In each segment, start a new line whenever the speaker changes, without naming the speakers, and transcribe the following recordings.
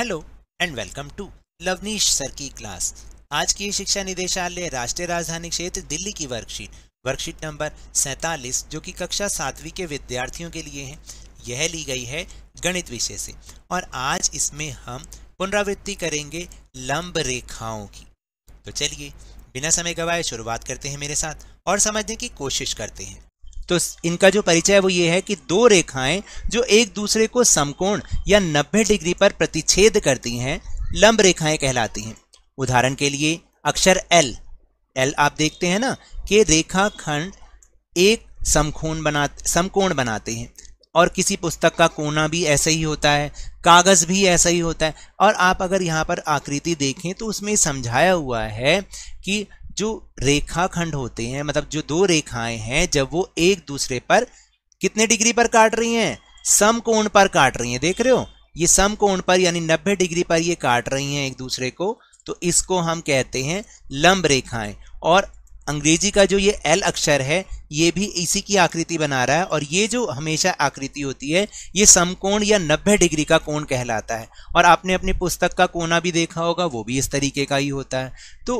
hello and welcome to Lavneesh sir की class आज की शिक्षा निदेशालय राष्ट्रीय राजधानी क्षेत्र दिल्ली की वर्कशीट वर्कशीट नंबर सैंतालीस जो कि कक्षा सातवीं के विद्यार्थियों के लिए है यह ली गई है गणित विषय से और आज इसमें हम पुनरावृत्ति करेंगे लंब रेखाओं की तो चलिए बिना समय गवाए शुरुआत करते हैं मेरे साथ और समझने की कोशिश करते हैं तो इनका जो परिचय है वो ये है कि दो रेखाएं जो एक दूसरे को समकोण या 90 डिग्री पर प्रतिच्छेद करती हैं लंब रेखाएं कहलाती हैं उदाहरण के लिए अक्षर एल एल आप देखते हैं ना कि रेखाखंड एक समकोण बना समकोण बनाते हैं और किसी पुस्तक का कोना भी ऐसा ही होता है कागज़ भी ऐसा ही होता है और आप अगर यहाँ पर आकृति देखें तो उसमें समझाया हुआ है कि जो रेखाखंड होते हैं मतलब जो दो रेखाएं हैं जब वो एक दूसरे पर कितने डिग्री पर काट रही हैं सम कोण पर काट रही हैं देख रहे हो ये सम कोण पर यानी 90 डिग्री पर ये काट रही हैं एक दूसरे को तो इसको हम कहते हैं लंब रेखाएं और अंग्रेजी का जो ये एल अक्षर है ये भी इसी की आकृति बना रहा है और ये जो हमेशा आकृति होती है ये समकोण या नब्बे डिग्री का कोण कहलाता है और आपने अपनी पुस्तक का कोना भी देखा होगा वो भी इस तरीके का ही होता है तो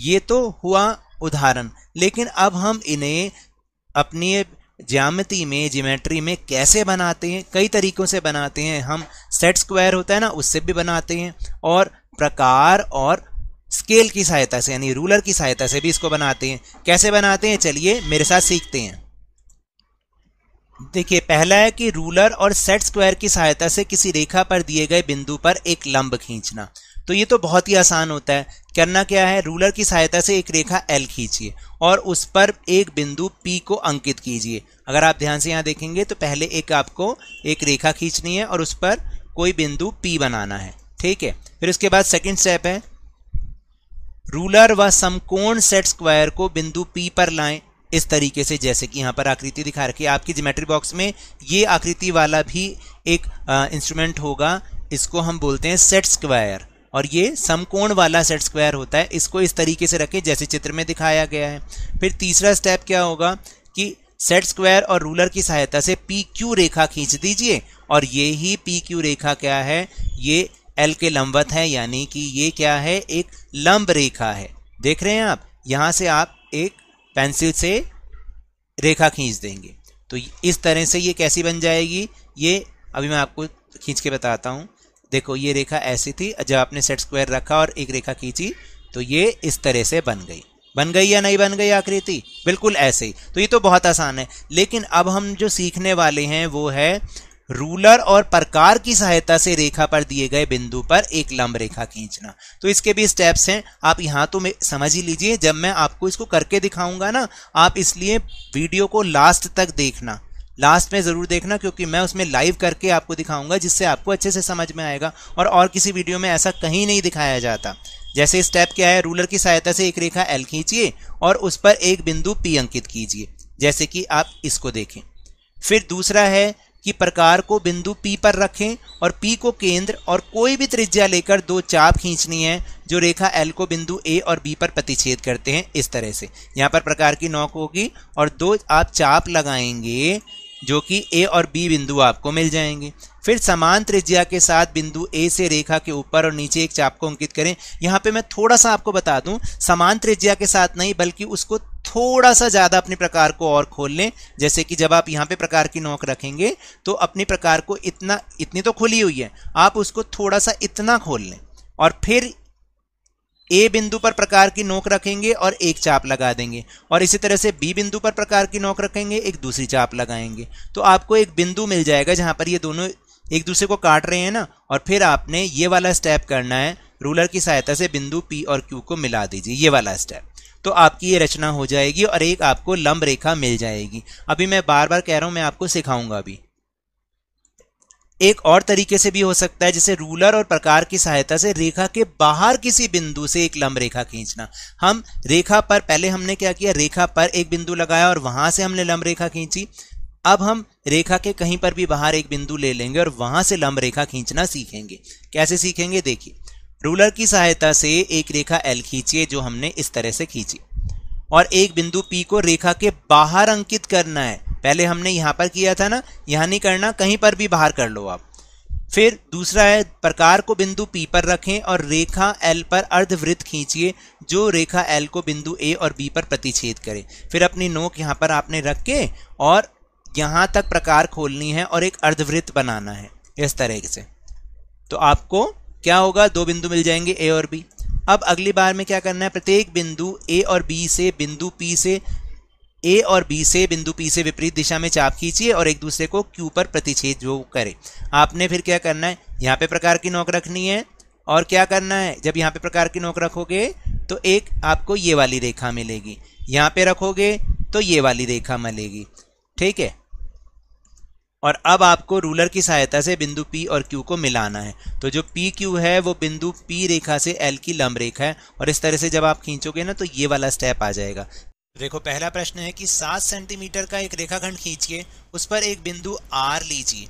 ये तो हुआ उदाहरण लेकिन अब हम इन्हें अपनी ज्यामिति में जीमेट्री में कैसे बनाते हैं कई तरीकों से बनाते हैं हम सेट स्क्वायर होता है ना उससे भी बनाते हैं और प्रकार और स्केल की सहायता से यानी रूलर की सहायता से भी इसको बनाते हैं कैसे बनाते हैं चलिए मेरे साथ सीखते हैं देखिए पहला है कि रूलर और सेट स्क्वायर की सहायता से किसी रेखा पर दिए गए बिंदु पर एक लंब खींचना तो ये तो बहुत ही आसान होता है करना क्या है रूलर की सहायता से एक रेखा एल खींचिए और उस पर एक बिंदु पी को अंकित कीजिए अगर आप ध्यान से यहाँ देखेंगे तो पहले एक आपको एक रेखा खींचनी है और उस पर कोई बिंदु पी बनाना है ठीक है फिर उसके बाद सेकेंड स्टेप है रूलर व समकोण सेट स्क्वायर को बिंदु पी पर लाएं इस तरीके से जैसे कि यहाँ पर आकृति दिखा रखी है आपकी ज्योमेट्री बॉक्स में ये आकृति वाला भी एक इंस्ट्रूमेंट होगा इसको हम बोलते हैं सेट स्क्वायर और ये समकोण वाला सेट स्क्वायर होता है इसको इस तरीके से रखें जैसे चित्र में दिखाया गया है फिर तीसरा स्टेप क्या होगा कि सेट स्क्वायर और रूलर की सहायता से पी क्यू रेखा खींच दीजिए और ये ही पी क्यू रेखा क्या है ये एल के लंबवत है यानी कि ये क्या है एक लंब रेखा है देख रहे हैं आप यहाँ से आप एक पेंसिल से रेखा खींच देंगे तो इस तरह से ये कैसी बन जाएगी ये अभी मैं आपको खींच के बताता हूँ देखो ये रेखा ऐसी थी जब आपने सेट स्क्वायर रखा और एक रेखा खींची तो ये इस तरह से बन गई बन गई या नहीं बन गई आकृति बिल्कुल ऐसे ही तो ये तो बहुत आसान है लेकिन अब हम जो सीखने वाले हैं वो है रूलर और प्रकार की सहायता से रेखा पर दिए गए बिंदु पर एक लंब रेखा खींचना तो इसके भी स्टेप्स हैं आप यहाँ तो समझ ही लीजिए जब मैं आपको इसको करके दिखाऊंगा ना आप इसलिए वीडियो को लास्ट तक देखना लास्ट में ज़रूर देखना क्योंकि मैं उसमें लाइव करके आपको दिखाऊंगा जिससे आपको अच्छे से समझ में आएगा और और किसी वीडियो में ऐसा कहीं नहीं दिखाया जाता जैसे स्टेप क्या है रूलर की सहायता से एक रेखा एल खींचिए और उस पर एक बिंदु पी अंकित कीजिए जैसे कि आप इसको देखें फिर दूसरा है कि प्रकार को बिंदु पी पर रखें और पी को केंद्र और कोई भी त्रिज्या लेकर दो चाप खींचनी है जो रेखा एल को बिंदु ए और बी पर प्रतिच्छेद करते हैं इस तरह से यहाँ पर प्रकार की नोक होगी और दो आप चाप लगाएंगे जो कि ए और बी बिंदु आपको मिल जाएंगे फिर समान त्रिज्या के साथ बिंदु ए से रेखा के ऊपर और नीचे एक चाप को अंकित करें यहाँ पे मैं थोड़ा सा आपको बता दूं समान त्रिज्या के साथ नहीं बल्कि उसको थोड़ा सा ज़्यादा अपने प्रकार को और खोल लें जैसे कि जब आप यहाँ पे प्रकार की नोक रखेंगे तो अपने प्रकार को इतना इतनी तो खुली हुई है आप उसको थोड़ा सा इतना खोल लें और फिर ए बिंदु पर प्रकार की नोक रखेंगे और एक चाप लगा देंगे और इसी तरह से बी बिंदु पर प्रकार की नोक रखेंगे एक दूसरी चाप लगाएंगे तो आपको एक बिंदु मिल जाएगा जहाँ पर ये दोनों एक दूसरे को काट रहे हैं ना और फिर आपने ये वाला स्टेप करना है रूलर की सहायता से बिंदु पी और क्यू को मिला दीजिए ये वाला स्टेप तो आपकी ये रचना हो जाएगी और एक आपको लंब रेखा मिल जाएगी अभी मैं बार बार कह रहा हूँ मैं आपको सिखाऊंगा अभी एक और तरीके से भी हो सकता है जैसे रूलर और प्रकार की सहायता से रेखा के बाहर किसी बिंदु से एक लंब रेखा खींचना हम रेखा पर पहले हमने क्या किया रेखा पर एक बिंदु लगाया और वहां से हमने लंब रेखा खींची अब हम रेखा के कहीं पर भी बाहर एक बिंदु ले लेंगे और वहां से लंब रेखा खींचना सीखेंगे कैसे सीखेंगे देखिए रूलर की सहायता से एक रेखा एल खींचिए जो हमने इस तरह से खींची और एक बिंदु पी को रेखा के बाहर अंकित करना है पहले हमने यहाँ पर किया था ना यहाँ नहीं करना कहीं पर भी बाहर कर लो आप फिर दूसरा है प्रकार को बिंदु P पर रखें और रेखा L पर अर्धवृत्त खींचिए जो रेखा L को बिंदु A और B पर प्रतिच्छेद करे फिर अपनी नोक यहाँ पर आपने रख के और यहाँ तक प्रकार खोलनी है और एक अर्धवृत्त बनाना है इस तरह से तो आपको क्या होगा दो बिंदु मिल जाएंगे ए और बी अब अगली बार में क्या करना है प्रत्येक बिंदु ए और बी से बिंदु पी से ए और बी से बिंदु पी से विपरीत दिशा में चाप खींचिए और एक दूसरे को क्यू पर प्रतिच्छेद जो करें आपने फिर क्या करना है यहाँ पे प्रकार की नोक रखनी है और क्या करना है जब यहाँ पे प्रकार की नोक रखोगे तो एक आपको ये वाली रेखा मिलेगी यहाँ पे रखोगे तो ये वाली रेखा मिलेगी ठीक है और अब आपको रूलर की सहायता से बिंदु P और Q को मिलाना है तो जो पी क्यू है वो बिंदु P रेखा से L की लंब रेखा है और इस तरह से जब आप खींचोगे ना तो ये वाला स्टेप आ जाएगा तो देखो पहला प्रश्न है कि सात सेंटीमीटर का एक रेखाखंड खींचिए उस पर एक बिंदु आर लीजिए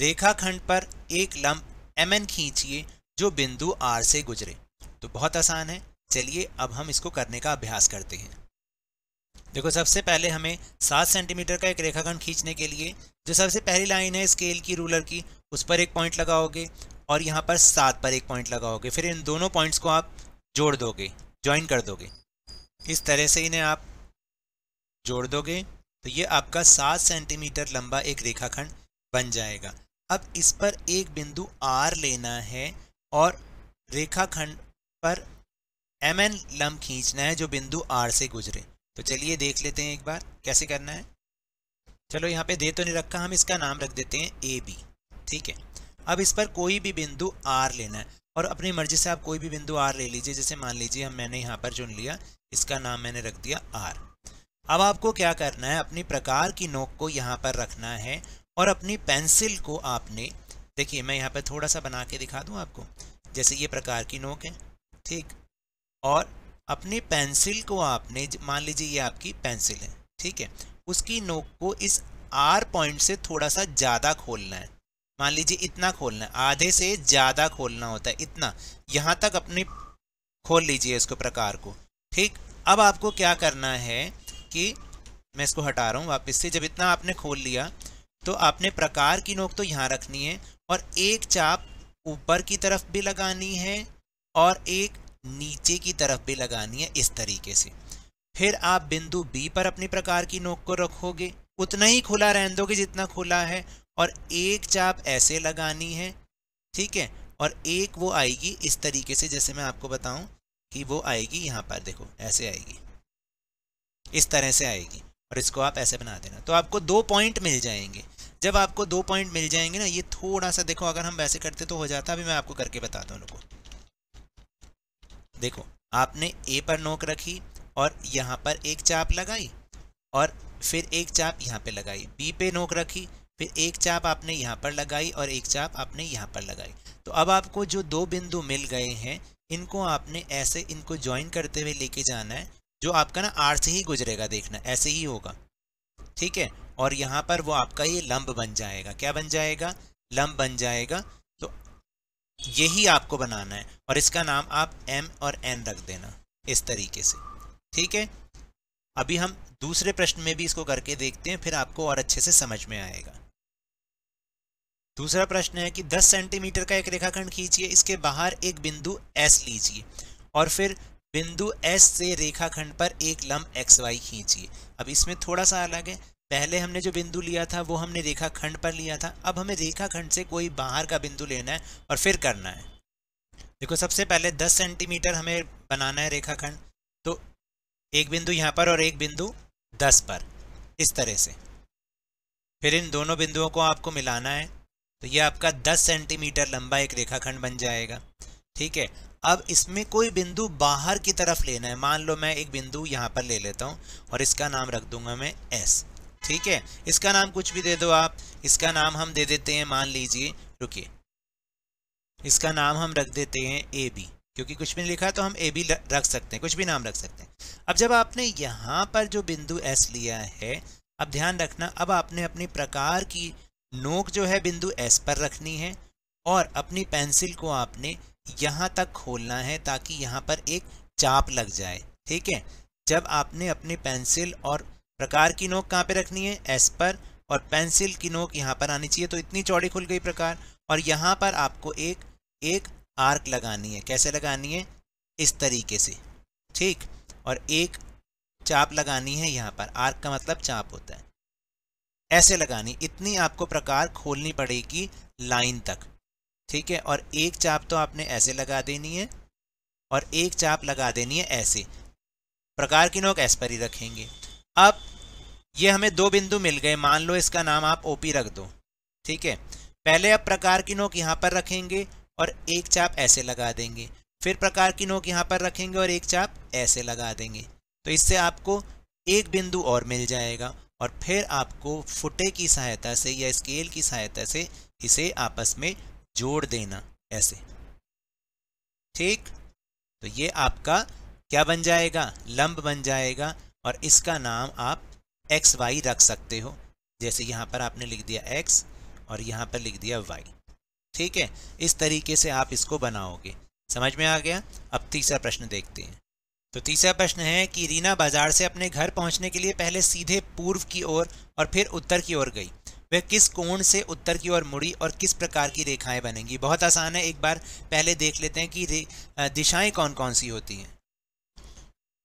रेखाखंड पर एक लंब एम एन खींचिए जो बिंदु आर से गुजरे तो बहुत आसान है चलिए अब हम इसको करने का अभ्यास करते हैं देखो सबसे पहले हमें सात सेंटीमीटर का एक रेखाखंड खींचने के लिए जो सबसे पहली लाइन है स्केल की रूलर की उस पर एक पॉइंट लगाओगे और यहाँ पर सात पर एक पॉइंट लगाओगे फिर इन दोनों पॉइंट्स को आप जोड़ दोगे ज्वाइन कर दोगे इस तरह से इन्हें आप जोड़ दोगे तो ये आपका सात सेंटीमीटर लंबा एक रेखाखंड बन जाएगा अब इस पर एक बिंदु आर लेना है और रेखाखंड पर एम एन लम्ब खींचना है जो बिंदु आर से गुजरे तो चलिए देख लेते हैं एक बार कैसे करना है चलो यहाँ पे दे तो नहीं रखा हम इसका नाम रख देते हैं ए बी ठीक है अब इस पर कोई भी बिंदु आर लेना है और अपनी मर्जी से आप कोई भी बिंदु आर ले लीजिए जैसे मान लीजिए हम मैंने यहाँ पर चुन लिया इसका नाम मैंने रख दिया आर अब आपको क्या करना है अपनी प्रकार की नोक को यहाँ पर रखना है और अपनी पेंसिल को आपने देखिए मैं यहाँ पर थोड़ा सा बना के दिखा दूँ आपको जैसे ये प्रकार की नोक है ठीक और अपनी पेंसिल को आपने मान लीजिए ये आपकी पेंसिल है ठीक है उसकी नोक को इस आर पॉइंट से थोड़ा सा ज़्यादा खोलना है मान लीजिए इतना खोलना है आधे से ज़्यादा खोलना होता है इतना यहाँ तक अपने खोल लीजिए इसको प्रकार को ठीक अब आपको क्या करना है कि मैं इसको हटा रहा हूँ वापस से जब इतना आपने खोल लिया तो आपने प्रकार की नोक तो यहाँ रखनी है और एक चाप ऊपर की तरफ भी लगानी है और एक नीचे की तरफ भी लगानी है इस तरीके से फिर आप बिंदु बी पर अपनी प्रकार की नोक को रखोगे उतना ही खुला रहने दोगे जितना खुला है और एक चाप ऐसे लगानी है ठीक है और एक वो आएगी इस तरीके से जैसे मैं आपको बताऊं कि वो आएगी यहाँ पर देखो ऐसे आएगी इस तरह से आएगी और इसको आप ऐसे बना देना तो आपको दो पॉइंट मिल जाएंगे जब आपको दो पॉइंट मिल जाएंगे ना ये थोड़ा सा देखो अगर हम वैसे करते तो हो जाता अभी मैं आपको करके बताता हूँ उनको देखो आपने ए पर नोक रखी और यहाँ पर एक चाप लगाई और फिर एक चाप यहाँ पे लगाई बी पे नोक रखी फिर एक चाप आपने यहाँ पर लगाई और एक चाप आपने यहाँ पर लगाई तो अब आपको जो दो बिंदु मिल गए हैं इनको आपने ऐसे इनको ज्वाइन करते हुए लेके जाना है जो आपका ना आर से ही गुजरेगा देखना ऐसे ही होगा ठीक है और यहाँ पर वो आपका ये लंब बन जाएगा क्या बन जाएगा लंब बन जाएगा तो यही आपको बनाना है और इसका नाम आप एम और एन रख देना इस तरीके से ठीक है अभी हम दूसरे प्रश्न में भी इसको करके देखते हैं फिर आपको और अच्छे से समझ में आएगा दूसरा प्रश्न है कि 10 सेंटीमीटर का एक रेखाखंड खींचिए इसके बाहर एक बिंदु एस लीजिए और फिर बिंदु एस से रेखाखंड पर एक लंब एक्स वाई खींचिए अब इसमें थोड़ा सा अलग है पहले हमने जो बिंदु लिया था वो हमने रेखाखंड पर लिया था अब हमें रेखाखंड से कोई बाहर का बिंदु लेना है और फिर करना है देखो सबसे पहले 10 सेंटीमीटर हमें बनाना है रेखाखंड तो एक बिंदु यहाँ पर और एक बिंदु 10 पर इस तरह से फिर इन दोनों बिंदुओं को आपको मिलाना है तो ये आपका 10 सेंटीमीटर लंबा एक रेखाखंड बन जाएगा ठीक है अब इसमें कोई बिंदु बाहर की तरफ लेना है मान लो मैं एक बिंदु यहाँ पर ले लेता हूँ और इसका नाम रख दूंगा मैं एस ठीक है इसका नाम कुछ भी दे दो आप इसका नाम हम दे देते हैं मान लीजिए रुकिए इसका नाम हम रख देते हैं ए बी क्योंकि कुछ भी लिखा तो हम ए बी रख सकते हैं कुछ भी नाम रख सकते हैं अब जब आपने यहाँ पर जो बिंदु एस लिया है अब ध्यान रखना अब आपने अपनी प्रकार की नोक जो है बिंदु एस पर रखनी है और अपनी पेंसिल को आपने यहाँ तक खोलना है ताकि यहाँ पर एक चाप लग जाए ठीक है जब आपने अपनी पेंसिल और प्रकार की नोक कहाँ पे रखनी है एस पर और पेंसिल की नोक यहाँ पर आनी चाहिए तो इतनी चौड़ी खुल गई प्रकार और यहाँ पर आपको एक एक आर्क लगानी है कैसे लगानी है इस तरीके से ठीक और एक चाप लगानी है यहाँ पर आर्क का मतलब चाप होता है ऐसे लगानी इतनी आपको प्रकार खोलनी पड़ेगी लाइन तक ठीक है और एक चाप तो आपने ऐसे लगा देनी है और एक चाप लगा देनी है ऐसे प्रकार की नोक एस पर ही रखेंगे अब ये हमें दो बिंदु मिल गए मान लो इसका नाम आप पी रख दो ठीक है पहले आप प्रकार की नोक यहाँ पर रखेंगे और एक चाप ऐसे लगा देंगे फिर प्रकार की नोक यहाँ पर रखेंगे और एक चाप ऐसे लगा देंगे तो इससे आपको एक बिंदु और मिल जाएगा और फिर आपको फुटे की सहायता से या स्केल की सहायता से इसे आपस में जोड़ देना ऐसे ठीक तो ये आपका क्या बन जाएगा लंब बन जाएगा और इसका नाम आप एक्स वाई रख सकते हो जैसे यहाँ पर आपने लिख दिया एक्स और यहाँ पर लिख दिया वाई ठीक है इस तरीके से आप इसको बनाओगे समझ में आ गया अब तीसरा प्रश्न देखते हैं तो तीसरा प्रश्न है कि रीना बाजार से अपने घर पहुंचने के लिए पहले सीधे पूर्व की ओर और, और फिर उत्तर की ओर गई वह किस कोण से उत्तर की ओर मुड़ी और किस प्रकार की रेखाएं बनेंगी बहुत आसान है एक बार पहले देख लेते हैं कि दिशाएं कौन कौन सी होती हैं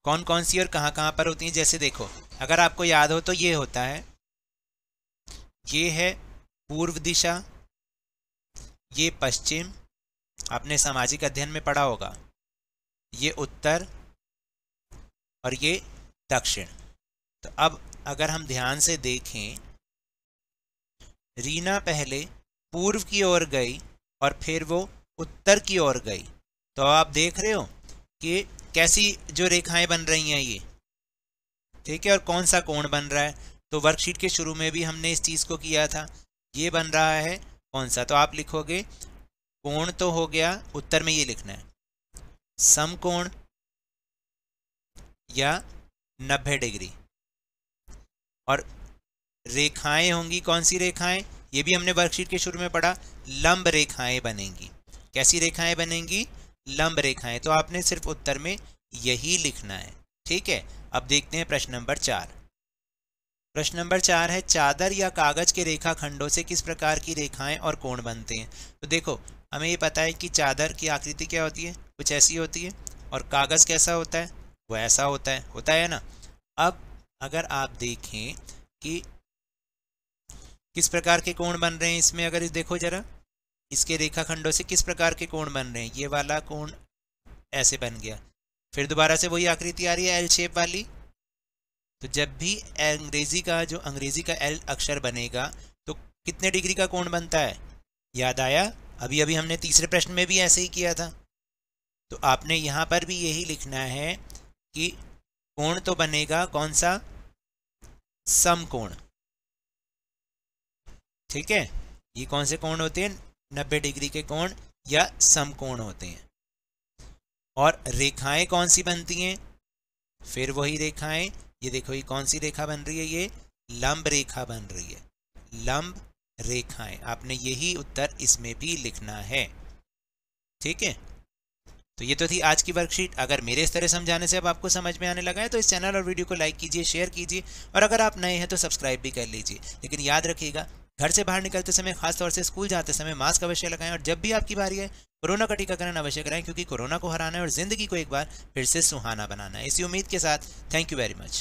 कौन कौन सी और कहाँ कहाँ पर होती हैं जैसे देखो अगर आपको याद हो तो ये होता है ये है पूर्व दिशा ये पश्चिम आपने सामाजिक अध्ययन में पढ़ा होगा ये उत्तर और ये दक्षिण तो अब अगर हम ध्यान से देखें रीना पहले पूर्व की ओर गई और फिर वो उत्तर की ओर गई तो आप देख रहे हो कि कैसी जो रेखाएं बन रही हैं ये ठीक है और कौन सा कोण बन रहा है तो वर्कशीट के शुरू में भी हमने इस चीज़ को किया था ये बन रहा है कौन सा तो आप लिखोगे कोण तो हो गया उत्तर में ये लिखना है समकोण या नब्बे डिग्री और रेखाएं होंगी कौन सी रेखाएं ये भी हमने वर्कशीट के शुरू में पढ़ा लंब रेखाएं बनेंगी कैसी रेखाएं बनेंगी लंब रेखाएं तो आपने सिर्फ उत्तर में यही लिखना है ठीक है अब देखते हैं प्रश्न नंबर चार प्रश्न नंबर चार है चादर या कागज के रेखा खंडों से किस प्रकार की रेखाएं और कोण बनते हैं तो देखो हमें ये पता है कि चादर की आकृति क्या होती है कुछ ऐसी होती है और कागज कैसा होता है वो ऐसा होता है होता है ना अब अगर आप देखें कि किस प्रकार के कोण बन रहे हैं इसमें अगर इस देखो जरा इसके रेखाखंडों से किस प्रकार के कोण बन रहे हैं ये वाला कोण ऐसे बन गया फिर दोबारा से वही आकृति आ रही है एल शेप वाली तो जब भी अंग्रेजी का जो अंग्रेजी का एल अक्षर बनेगा तो कितने डिग्री का कोण बनता है याद आया अभी अभी हमने तीसरे प्रश्न में भी ऐसे ही किया था तो आपने यहाँ पर भी यही लिखना है कि कोण तो बनेगा कौन सा समकोण ठीक है ये कौन से कोण होते हैं नब्बे डिग्री के कोण या समकोण होते हैं और रेखाएं कौन सी बनती हैं फिर वही रेखाएं ये देखो ये कौन सी रेखा बन रही है ये लंब रेखा बन रही है लंब रेखाएं आपने यही उत्तर इसमें भी लिखना है ठीक है तो ये तो थी आज की वर्कशीट अगर मेरे इस तरह समझाने से अब आपको समझ में आने लगा है तो इस चैनल और वीडियो को लाइक कीजिए शेयर कीजिए और अगर आप नए हैं तो सब्सक्राइब भी कर लीजिए लेकिन याद रखिएगा घर से बाहर निकलते समय खासतौर से स्कूल जाते समय मास्क अवश्य लगाएं और जब भी आपकी बारी है कोरोना का टीकाकरण अवश्य कराएं क्योंकि कोरोना को हराना है और ज़िंदगी को एक बार फिर से सुहाना बनाना है इसी उम्मीद के साथ थैंक यू वेरी मच